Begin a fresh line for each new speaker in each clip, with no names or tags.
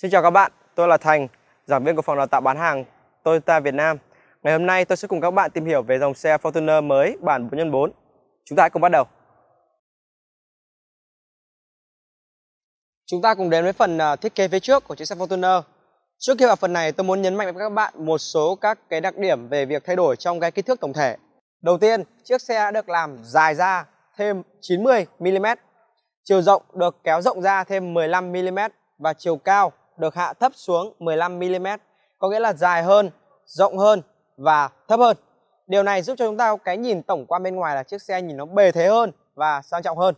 Xin chào các bạn, tôi là Thành, giảng viên của phòng đào tạo bán hàng Toyota Việt Nam. Ngày hôm nay tôi sẽ cùng các bạn tìm hiểu về dòng xe Fortuner mới bản 4x4. Chúng ta hãy cùng bắt đầu. Chúng ta cùng đến với phần à, thiết kế phía trước của chiếc xe Fortuner. Trước khi vào phần này, tôi muốn nhấn mạnh với các bạn một số các cái đặc điểm về việc thay đổi trong cái kích thước tổng thể. Đầu tiên, chiếc xe đã được làm dài ra thêm 90 mm, chiều rộng được kéo rộng ra thêm 15 mm và chiều cao được hạ thấp xuống 15mm, có nghĩa là dài hơn, rộng hơn và thấp hơn. Điều này giúp cho chúng ta cái nhìn tổng quan bên ngoài là chiếc xe nhìn nó bề thế hơn và sang trọng hơn.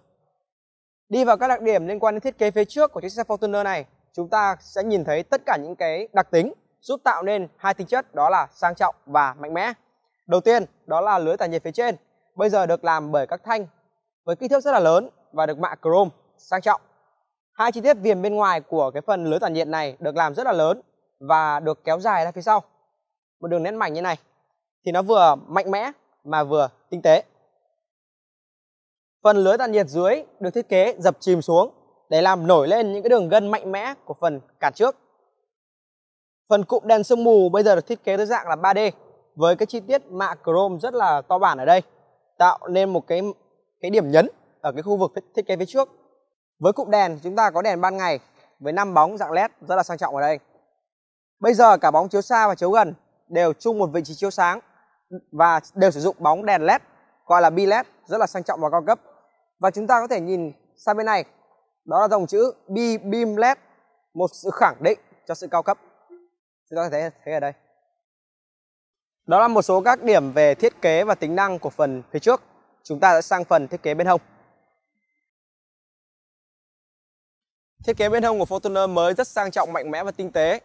Đi vào các đặc điểm liên quan đến thiết kế phía trước của chiếc xe Fortuner này, chúng ta sẽ nhìn thấy tất cả những cái đặc tính giúp tạo nên hai tính chất đó là sang trọng và mạnh mẽ. Đầu tiên, đó là lưới tản nhiệt phía trên, bây giờ được làm bởi các thanh với kích thước rất là lớn và được mạ chrome sang trọng. Hai chi tiết viền bên ngoài của cái phần lưới tản nhiệt này được làm rất là lớn và được kéo dài ra phía sau. Một đường nét mảnh như này thì nó vừa mạnh mẽ mà vừa tinh tế. Phần lưới tản nhiệt dưới được thiết kế dập chìm xuống để làm nổi lên những cái đường gân mạnh mẽ của phần cản trước. Phần cụm đèn sương mù bây giờ được thiết kế dưới dạng là 3D với cái chi tiết mạ chrome rất là to bản ở đây tạo nên một cái cái điểm nhấn ở cái khu vực thiết kế phía trước với cụm đèn chúng ta có đèn ban ngày với 5 bóng dạng led rất là sang trọng ở đây. Bây giờ cả bóng chiếu xa và chiếu gần đều chung một vị trí chiếu sáng và đều sử dụng bóng đèn led gọi là bi led rất là sang trọng và cao cấp. Và chúng ta có thể nhìn sang bên này, đó là dòng chữ bi beam led, một sự khẳng định cho sự cao cấp. Chúng ta có thể thấy ở đây. Đó là một số các điểm về thiết kế và tính năng của phần phía trước. Chúng ta sẽ sang phần thiết kế bên hông. Thiết kế bên hông của Fortuner mới rất sang trọng, mạnh mẽ và tinh tế.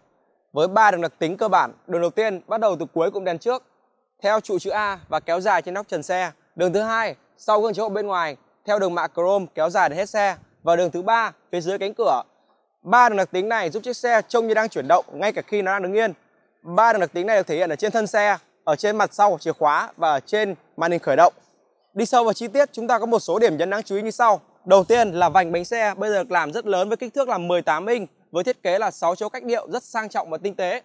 Với 3 đường đặc tính cơ bản, đường đầu tiên bắt đầu từ cuối cụm đèn trước, theo trụ chữ A và kéo dài trên nóc trần xe. Đường thứ hai, sau gương chiếu hậu bên ngoài, theo đường mạ chrome kéo dài đến hết xe. Và đường thứ ba, phía dưới cánh cửa. Ba đường đặc tính này giúp chiếc xe trông như đang chuyển động ngay cả khi nó đang đứng yên. Ba đường đặc tính này được thể hiện ở trên thân xe, ở trên mặt sau chìa khóa và ở trên màn hình khởi động. Đi sâu vào chi tiết, chúng ta có một số điểm nhấn đáng chú ý như sau. Đầu tiên là vành bánh xe bây giờ được làm rất lớn với kích thước là 18 inch với thiết kế là 6 chỗ cách điệu rất sang trọng và tinh tế.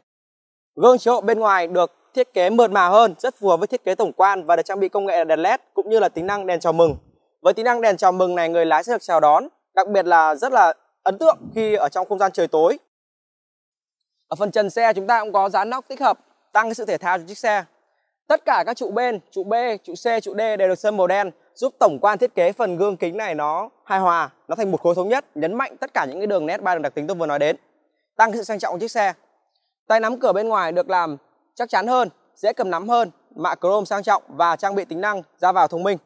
Gương chiếu hậu bên ngoài được thiết kế mượt mà hơn, rất phù hợp với thiết kế tổng quan và được trang bị công nghệ đèn led cũng như là tính năng đèn chào mừng. Với tính năng đèn chào mừng này người lái sẽ được chào đón, đặc biệt là rất là ấn tượng khi ở trong không gian trời tối. Ở phần trần xe chúng ta cũng có dán nóc tích hợp tăng cái sự thể thao cho chiếc xe Tất cả các trụ bên, trụ B, trụ C, trụ D đều được sơn màu đen giúp tổng quan thiết kế phần gương kính này nó hài hòa, nó thành một khối thống nhất, nhấn mạnh tất cả những cái đường nét ba đường đặc tính tôi vừa nói đến. Tăng sự sang trọng của chiếc xe. Tay nắm cửa bên ngoài được làm chắc chắn hơn, dễ cầm nắm hơn, mạ chrome sang trọng và trang bị tính năng ra vào thông minh.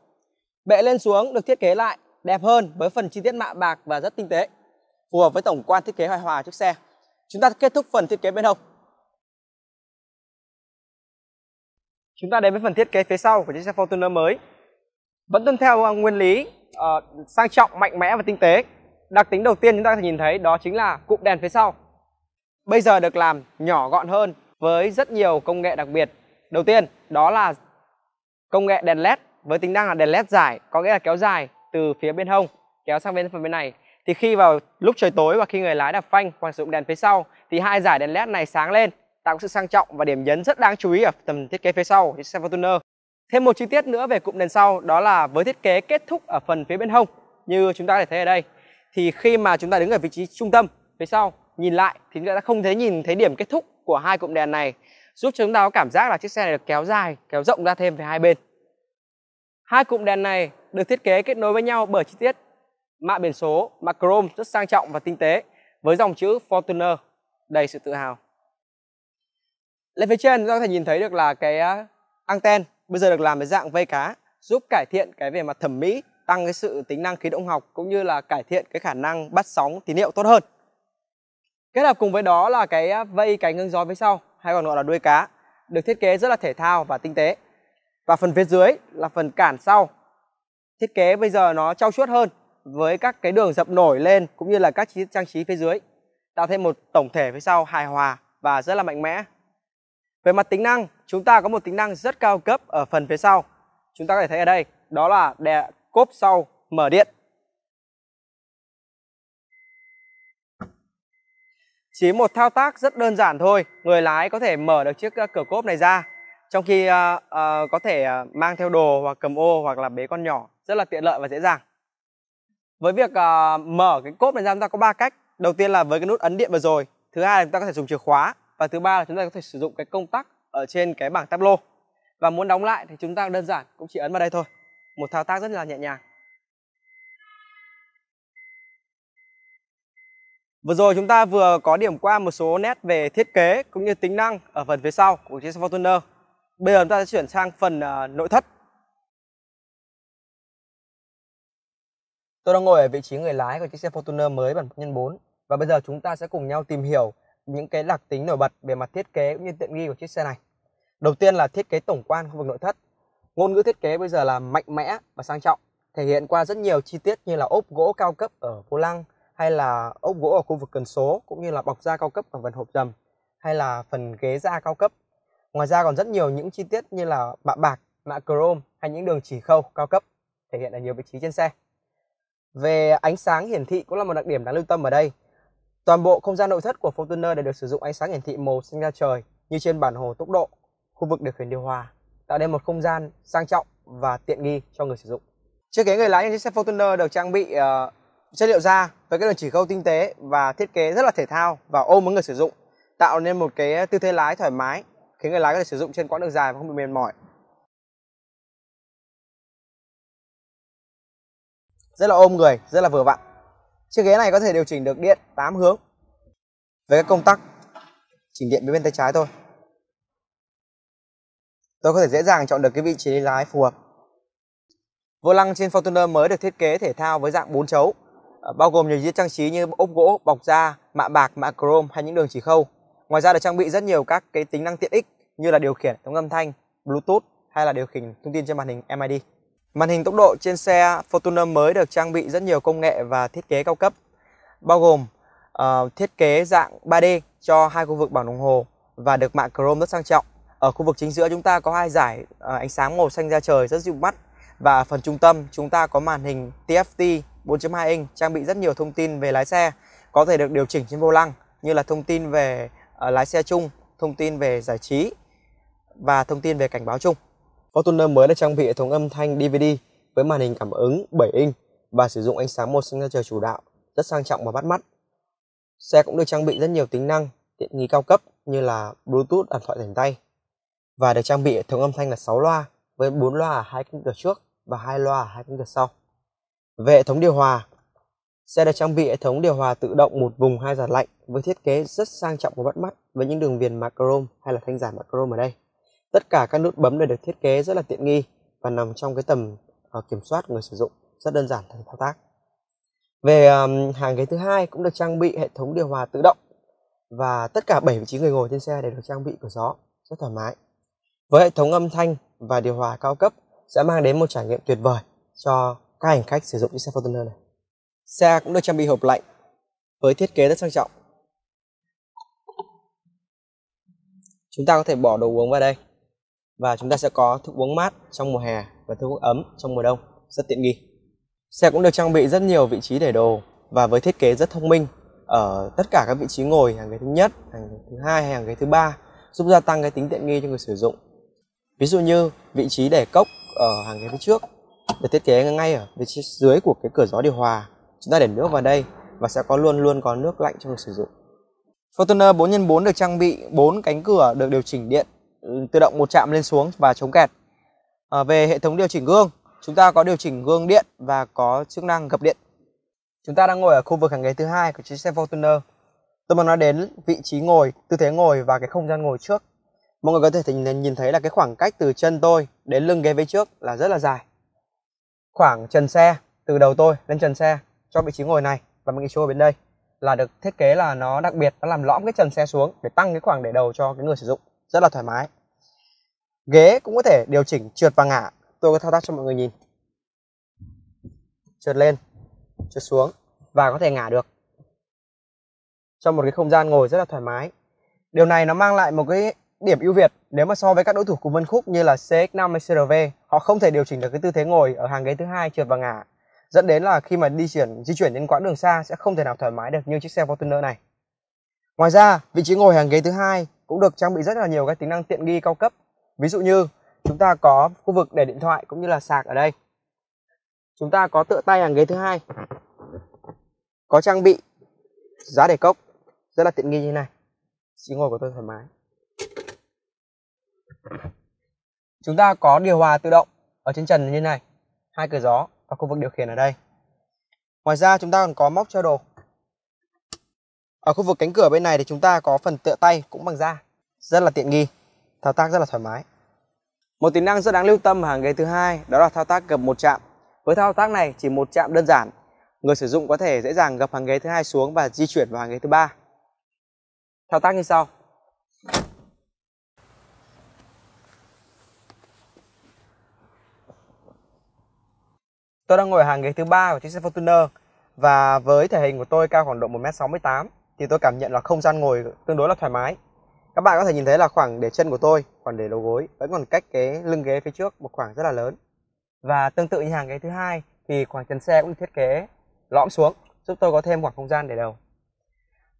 Bệ lên xuống được thiết kế lại đẹp hơn với phần chi tiết mạ bạc và rất tinh tế, phù hợp với tổng quan thiết kế hài hòa chiếc xe. Chúng ta kết thúc phần thiết kế bên hông. Chúng ta đến với phần thiết kế phía sau của chiếc xe Fortuner mới. Vẫn tuân theo ờ, nguyên lý uh, sang trọng, mạnh mẽ và tinh tế. Đặc tính đầu tiên chúng ta có thể nhìn thấy đó chính là cụm đèn phía sau. Bây giờ được làm nhỏ gọn hơn với rất nhiều công nghệ đặc biệt. Đầu tiên đó là công nghệ đèn led với tính năng là đèn led dài có nghĩa là kéo dài từ phía bên hông kéo sang bên phần bên này. Thì khi vào lúc trời tối và khi người lái đạp phanh hoặc sử dụng đèn phía sau thì hai giải đèn led này sáng lên tạo sự sang trọng và điểm nhấn rất đáng chú ý ở phần thiết kế phía sau chiếc xe Fortuner. Thêm một chi tiết nữa về cụm đèn sau đó là với thiết kế kết thúc ở phần phía bên hông như chúng ta có thể thấy ở đây thì khi mà chúng ta đứng ở vị trí trung tâm phía sau nhìn lại thì chúng ta không thể nhìn thấy điểm kết thúc của hai cụm đèn này giúp chúng ta có cảm giác là chiếc xe này được kéo dài, kéo rộng ra thêm về hai bên. Hai cụm đèn này được thiết kế kết nối với nhau bởi chi tiết mạ biển số, mạ chrome rất sang trọng và tinh tế với dòng chữ Fortuner đầy sự tự hào. Lên phía trên chúng ta có thể nhìn thấy được là cái à, anten bây giờ được làm với dạng vây cá giúp cải thiện cái về mặt thẩm mỹ, tăng cái sự tính năng khí động học cũng như là cải thiện cái khả năng bắt sóng tín hiệu tốt hơn. Kết hợp cùng với đó là cái à, vây cánh ngưng gió phía sau hay còn gọi là đuôi cá được thiết kế rất là thể thao và tinh tế. Và phần phía dưới là phần cản sau. Thiết kế bây giờ nó trau chuốt hơn với các cái đường dập nổi lên cũng như là các chi tiết trang trí phía dưới tạo thêm một tổng thể phía sau hài hòa và rất là mạnh mẽ về mặt tính năng, chúng ta có một tính năng rất cao cấp ở phần phía sau. Chúng ta có thể thấy ở đây, đó là đè cốp sau mở điện. Chỉ một thao tác rất đơn giản thôi, người lái có thể mở được chiếc à, cửa cốp này ra. Trong khi uh, uh, có thể mang theo đồ hoặc cầm ô hoặc là bế con nhỏ, rất là tiện lợi và dễ dàng. Với việc uh, mở cái cốp này ra chúng ta có 3 cách. Đầu tiên là với cái nút ấn điện vừa rồi, thứ hai là chúng ta có thể dùng chìa khóa và thứ ba là chúng ta có thể sử dụng cái công tắc ở trên cái bảng tablo và muốn đóng lại thì chúng ta đơn giản cũng chỉ ấn vào đây thôi một thao tác rất là nhẹ nhàng Vừa rồi chúng ta vừa có điểm qua một số nét về thiết kế cũng như tính năng ở phần phía sau của chiếc Fortuner. Bây giờ chúng ta sẽ chuyển sang phần ờ, nội thất. Tôi đang ngồi ở vị trí người lái của chiếc xe Fortuner mới bản nhân 4 và bây giờ chúng ta sẽ cùng nhau tìm hiểu những cái đặc tính nổi bật về mặt thiết kế cũng như tiện nghi của chiếc xe này. Đầu tiên là thiết kế tổng quan khu vực nội thất. Ngôn ngữ thiết kế bây giờ là mạnh mẽ và sang trọng, thể hiện qua rất nhiều chi tiết như là ốp gỗ cao cấp ở vô lăng hay là ốp gỗ ở khu vực cần số cũng như là bọc da cao cấp ở phần hộp dầm hay là phần ghế da cao cấp. Ngoài ra còn rất nhiều những chi tiết như là bạ bạc, mạ chrome hay những đường chỉ khâu cao cấp thể hiện ở nhiều vị trí trên xe. Về ánh sáng hiển thị cũng là một đặc điểm đáng lưu tâm ở đây. Toàn bộ không gian nội thất của Fortuner đều được sử dụng ánh sáng hiển thị màu xanh da trời như trên bản hồ tốc độ, khu vực điều khiển điều hòa, tạo nên một không gian sang trọng và tiện nghi cho người sử dụng. Chiếc ghế người lái trên chiếc xe Fortuner được trang bị uh, chất liệu da với các đường chỉ khâu tinh tế và thiết kế rất là thể thao và ôm với người sử dụng, tạo nên một cái tư thế lái thoải mái, khiến người lái có thể sử dụng trên quãng đường dài mà không bị mệt mỏi. Rất là ôm người, rất là vừa vặn. Chiếc ghế này có thể điều chỉnh được điện 8 hướng với các công tắc chỉnh điện bên, bên tay trái thôi. Tôi có thể dễ dàng chọn được cái vị trí lái phù hợp. Vô lăng trên Fortuner mới được thiết kế thể thao với dạng 4 chấu, à, bao gồm nhiều chi trang trí như ốp gỗ, bọc da, mạ bạc, mạ chrome hay những đường chỉ khâu. Ngoài ra được trang bị rất nhiều các cái tính năng tiện ích như là điều khiển thống âm thanh, Bluetooth hay là điều khiển thông tin trên màn hình MID. Màn hình tốc độ trên xe Fortuner mới được trang bị rất nhiều công nghệ và thiết kế cao cấp, bao gồm uh, thiết kế dạng 3D cho hai khu vực bảng đồng hồ và được mạ chrome rất sang trọng. Ở khu vực chính giữa chúng ta có hai giải uh, ánh sáng màu xanh da trời rất dịu mắt và phần trung tâm chúng ta có màn hình TFT 4.2 inch trang bị rất nhiều thông tin về lái xe có thể được điều chỉnh trên vô lăng như là thông tin về uh, lái xe chung, thông tin về giải trí và thông tin về cảnh báo chung. Fortuner mới đã trang bị hệ thống âm thanh DVD với màn hình cảm ứng 7 inch và sử dụng ánh sáng một signature chủ đạo, rất sang trọng và bắt mắt. Xe cũng được trang bị rất nhiều tính năng tiện nghi cao cấp như là Bluetooth ẩn thoại rảnh tay và được trang bị hệ thống âm thanh là 6 loa với 4 loa ở hai cánh cửa trước và hai loa ở hai cánh cửa sau. Về hệ thống điều hòa, xe được trang bị hệ thống điều hòa tự động một vùng hai giạt lạnh với thiết kế rất sang trọng và bắt mắt với những đường viền macrom hay là thanh giải macrom ở đây tất cả các nút bấm đều được thiết kế rất là tiện nghi và nằm trong cái tầm ờ, kiểm soát người sử dụng rất đơn giản thao tác về hàng ghế thứ hai cũng được trang bị hệ thống điều hòa tự động và tất cả 7 vị trí người ngồi trên xe đều được trang bị cửa gió rất thoải mái với hệ thống âm thanh và điều hòa cao cấp sẽ mang đến một trải nghiệm tuyệt vời cho các hành khách sử dụng chiếc xe Fortuner này xe cũng được trang bị hộp lạnh với thiết kế rất sang trọng chúng ta có thể bỏ đồ uống vào đây và chúng ta sẽ có thức uống mát trong mùa hè và thức uống ấm trong mùa đông rất tiện nghi. Xe cũng được trang bị rất nhiều vị trí để đồ và với thiết kế rất thông minh ở tất cả các vị trí ngồi hàng ghế thứ nhất, hàng ghế thứ hai, hàng ghế thứ ba giúp gia tăng cái tính tiện nghi cho người sử dụng. Ví dụ như vị trí để cốc ở hàng ghế phía trước được thiết kế ngay ở phía dưới của cái cửa gió điều hòa. Chúng ta để nước vào đây và sẽ có luôn luôn có nước lạnh cho người sử dụng. Fortuner 4x4 được trang bị 4 cánh cửa được điều chỉnh điện Ừ, tự động một chạm lên xuống và chống kẹt à, về hệ thống điều chỉnh gương chúng ta có điều chỉnh gương điện và có chức năng gập điện chúng ta đang ngồi ở khu vực hàng ghế thứ hai của chiếc xe Fortuner tôi muốn nói đến vị trí ngồi tư thế ngồi và cái không gian ngồi trước mọi người có thể nhìn thấy là cái khoảng cách từ chân tôi đến lưng ghế phía trước là rất là dài khoảng trần xe từ đầu tôi lên trần xe cho vị trí ngồi này và mình chỗ ở bên đây là được thiết kế là nó đặc biệt nó làm lõm cái trần xe xuống để tăng cái khoảng để đầu cho cái người sử dụng rất là thoải mái ghế cũng có thể điều chỉnh trượt và ngả tôi có thao tác cho mọi người nhìn trượt lên trượt xuống và có thể ngả được trong một cái không gian ngồi rất là thoải mái điều này nó mang lại một cái điểm ưu việt nếu mà so với các đối thủ cùng phân khúc như là CX5 hay CRV họ không thể điều chỉnh được cái tư thế ngồi ở hàng ghế thứ hai trượt và ngả dẫn đến là khi mà đi chuyển di chuyển đến quãng đường xa sẽ không thể nào thoải mái được như chiếc xe Fortuner này Ngoài ra, vị trí ngồi hàng ghế thứ hai cũng được trang bị rất là nhiều các tính năng tiện nghi cao cấp. Ví dụ như chúng ta có khu vực để điện thoại cũng như là sạc ở đây. Chúng ta có tựa tay hàng ghế thứ hai. Có trang bị giá để cốc rất là tiện nghi như thế này. Chỉ ngồi của tôi thoải mái. Chúng ta có điều hòa tự động ở trên trần như này, hai cửa gió và khu vực điều khiển ở đây. Ngoài ra chúng ta còn có móc treo đồ ở khu vực cánh cửa bên này thì chúng ta có phần tựa tay cũng bằng da. Rất là tiện nghi, thao tác rất là thoải mái. Một tính năng rất đáng lưu tâm hàng ghế thứ hai đó là thao tác gập một chạm. Với thao tác này chỉ một chạm đơn giản, người sử dụng có thể dễ dàng gập hàng ghế thứ hai xuống và di chuyển vào hàng ghế thứ ba. Thao tác như sau. Tôi đang ngồi ở hàng ghế thứ ba của chiếc xe Fortuner và với thể hình của tôi cao khoảng độ 1m68 thì tôi cảm nhận là không gian ngồi tương đối là thoải mái các bạn có thể nhìn thấy là khoảng để chân của tôi khoảng để đầu gối vẫn còn cách cái lưng ghế phía trước một khoảng rất là lớn và tương tự như hàng ghế thứ hai thì khoảng trần xe cũng được thiết kế lõm xuống giúp tôi có thêm khoảng không gian để đầu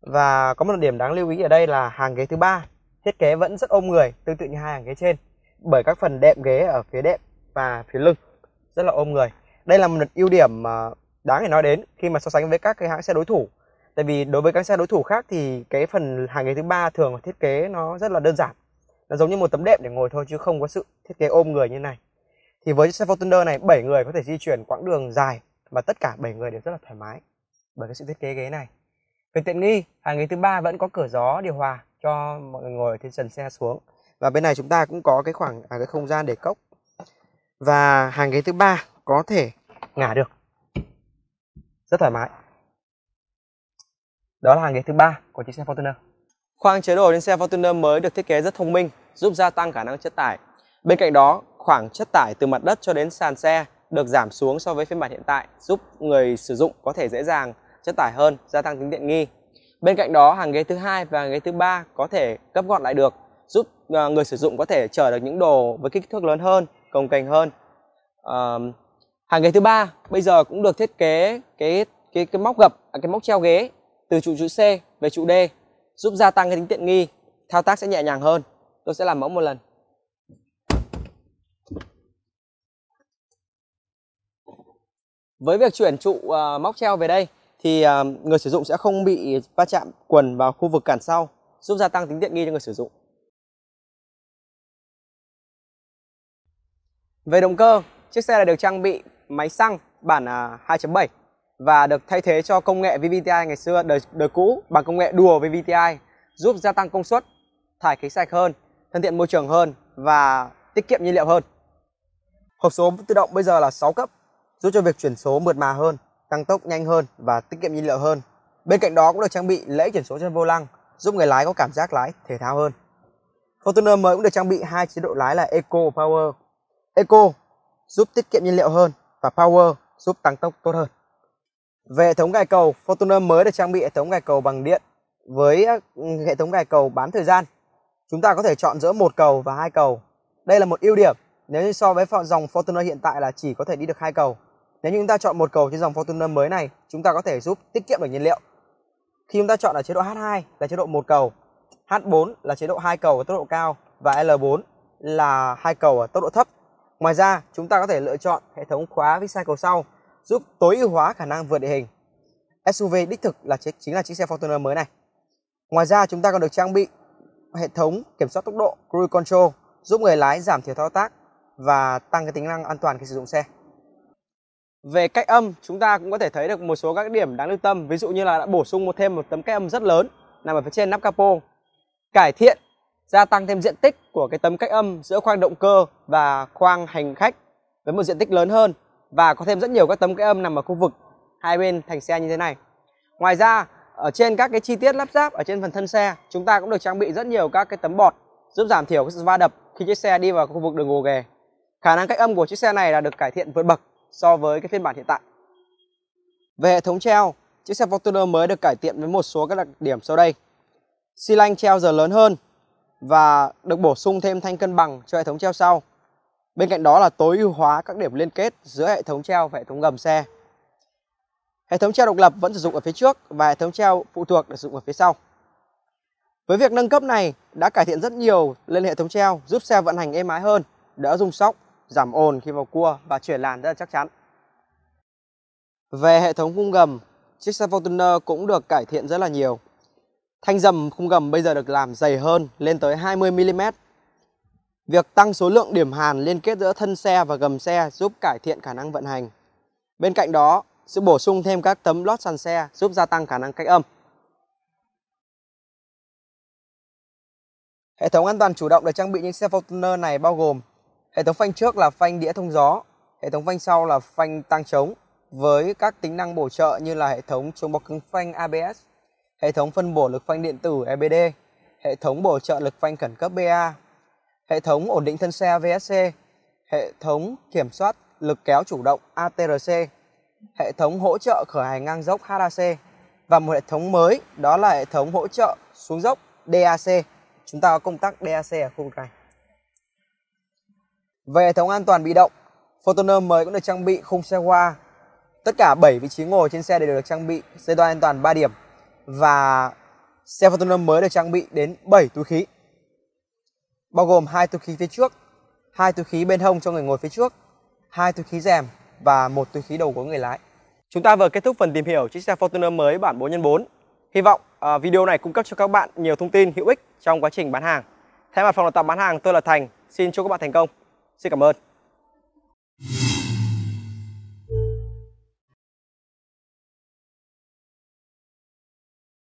và có một điểm đáng lưu ý ở đây là hàng ghế thứ ba thiết kế vẫn rất ôm người tương tự như hai hàng ghế trên bởi các phần đệm ghế ở phía đệm và phía lưng rất là ôm người đây là một ưu điểm đáng để nói đến khi mà so sánh với các cái hãng xe đối thủ tại vì đối với các xe đối thủ khác thì cái phần hàng ghế thứ ba thường thiết kế nó rất là đơn giản nó giống như một tấm đệm để ngồi thôi chứ không có sự thiết kế ôm người như này thì với xe Fortuner này 7 người có thể di chuyển quãng đường dài và tất cả 7 người đều rất là thoải mái bởi cái sự thiết kế ghế này về tiện nghi hàng ghế thứ ba vẫn có cửa gió điều hòa cho mọi người ngồi trên trần xe xuống và bên này chúng ta cũng có cái khoảng à, cái không gian để cốc và hàng ghế thứ ba có thể ngả được rất thoải mái đó là hàng ghế thứ ba của chiếc xe Fortuner. Khoang chứa đồ trên xe Fortuner mới được thiết kế rất thông minh, giúp gia tăng khả năng chất tải. Bên cạnh đó, khoảng chất tải từ mặt đất cho đến sàn xe được giảm xuống so với phiên bản hiện tại, giúp người sử dụng có thể dễ dàng chất tải hơn, gia tăng tính tiện nghi. Bên cạnh đó, hàng ghế thứ hai và hàng ghế thứ ba có thể gấp gọn lại được, giúp ờ, người sử dụng có thể chở được những đồ với kích thước lớn hơn, cồng kềnh hơn. À, hàng ghế thứ ba bây giờ cũng được thiết kế cái cái cái móc gập, à, cái móc treo ghế từ trụ chữ C về trụ D giúp gia tăng cái tính tiện nghi, thao tác sẽ nhẹ nhàng hơn. Tôi sẽ làm mẫu một lần. Với việc chuyển trụ uh, móc treo về đây thì uh, người sử dụng sẽ không bị va chạm quần vào khu vực cản sau, giúp gia tăng tính tiện nghi cho người sử dụng. Về động cơ, chiếc xe này được trang bị máy xăng bản uh, à, 2.7 và được thay thế cho công nghệ VVTi ngày xưa đời, đời cũ bằng công nghệ đùa VVTi giúp gia tăng công suất, thải khí sạch hơn, thân thiện môi trường hơn và tiết kiệm nhiên liệu hơn. Hộp số tự động bây giờ là 6 cấp, giúp cho việc chuyển số mượt mà hơn, tăng tốc nhanh hơn và tiết kiệm nhiên liệu hơn. Bên cạnh đó cũng được trang bị lễ chuyển số trên vô lăng, giúp người lái có cảm giác lái thể thao hơn. Fortuner mới cũng được trang bị hai chế độ lái là Eco Power. Eco giúp tiết kiệm nhiên liệu hơn và Power giúp tăng tốc tốt hơn. Về hệ thống gài cầu, Fortuner mới được trang bị hệ thống gài cầu bằng điện với ừ, hệ thống gài cầu bán thời gian. Chúng ta có thể chọn giữa một cầu và hai cầu. Đây là một ưu điểm nếu như so với dòng Fortuner hiện tại là chỉ có thể đi được hai cầu. Nếu như chúng ta chọn một cầu trên dòng Fortuner mới này, chúng ta có thể giúp tiết kiệm được nhiên liệu. Khi chúng ta chọn ở chế độ H2 là chế độ một cầu, H4 là chế độ hai cầu ở tốc độ cao và L4 là hai cầu ở tốc độ thấp. Ngoài ra, chúng ta có thể lựa chọn hệ thống khóa với xe cầu sau giúp tối ưu hóa khả năng vượt địa hình. SUV đích thực là chiếc chính là chiếc xe Fortuner mới này. Ngoài ra chúng ta còn được trang bị hệ thống kiểm soát tốc độ Cruise Control giúp người lái giảm thiểu thao tác và tăng cái tính năng an toàn khi sử dụng xe. Về cách âm, chúng ta cũng có thể thấy được một số các điểm đáng lưu tâm, ví dụ như là đã bổ sung một thêm một tấm cách âm rất lớn nằm ở phía trên nắp capo, cải thiện, gia tăng thêm diện tích của cái tấm cách âm giữa khoang động cơ và khoang hành khách với một diện tích lớn hơn và có thêm rất nhiều các tấm cái âm nằm ở khu vực hai bên thành xe như thế này. Ngoài ra ở trên các cái chi tiết lắp ráp ở trên phần thân xe chúng ta cũng được trang bị rất nhiều các cái tấm bọt giúp giảm thiểu cái sự va đập khi chiếc xe đi vào khu vực đường gồ ghề. Khả năng cách âm của chiếc xe này là được cải thiện vượt bậc so với cái phiên bản hiện tại. Về hệ thống treo, chiếc xe Fortuner mới được cải thiện với một số các đặc điểm sau đây. Xi lanh treo giờ lớn hơn và được bổ sung thêm thanh cân bằng cho hệ thống treo sau. Bên cạnh đó là tối ưu hóa các điểm liên kết giữa hệ thống treo và hệ thống gầm xe. Hệ thống treo độc lập vẫn sử dụng ở phía trước và hệ thống treo phụ thuộc được sử dụng ở phía sau. Với việc nâng cấp này đã cải thiện rất nhiều lên hệ thống treo giúp xe vận hành êm ái hơn, đỡ rung sóc, giảm ồn khi vào cua và chuyển làn rất là chắc chắn. Về hệ thống khung gầm, chiếc xe Fortuner cũng được cải thiện rất là nhiều. Thanh dầm khung gầm bây giờ được làm dày hơn lên tới 20mm Việc tăng số lượng điểm hàn liên kết giữa thân xe và gầm xe giúp cải thiện khả năng vận hành. Bên cạnh đó, sự bổ sung thêm các tấm lót sàn xe giúp gia tăng khả năng cách âm. Hệ thống an toàn chủ động được trang bị những xe Fortuner này bao gồm hệ thống phanh trước là phanh đĩa thông gió, hệ thống phanh sau là phanh tăng chống với các tính năng bổ trợ như là hệ thống chống bọc cứng phanh ABS, hệ thống phân bổ lực phanh điện tử EBD, hệ thống bổ trợ lực phanh khẩn cấp BA hệ thống ổn định thân xe VSC, hệ thống kiểm soát lực kéo chủ động ATRC, hệ thống hỗ trợ khởi hành ngang dốc HAC và một hệ thống mới đó là hệ thống hỗ trợ xuống dốc DAC. Chúng ta có công tắc DAC ở khu vực này. Về hệ thống an toàn bị động, Fortuner mới cũng được trang bị khung xe hoa. Tất cả 7 vị trí ngồi trên xe đều được trang bị dây đoan an toàn 3 điểm và xe Fortuner mới được trang bị đến 7 túi khí bao gồm hai túi khí phía trước, hai túi khí bên hông cho người ngồi phía trước, hai túi khí rèm và một túi khí đầu của người lái. Chúng ta vừa kết thúc phần tìm hiểu chiếc xe Fortuner mới bản 4x4. Hy vọng à, video này cung cấp cho các bạn nhiều thông tin hữu ích trong quá trình bán hàng. Thay mặt phòng đào tạo bán hàng, tôi là Thành, xin chúc các bạn thành công. Xin cảm ơn.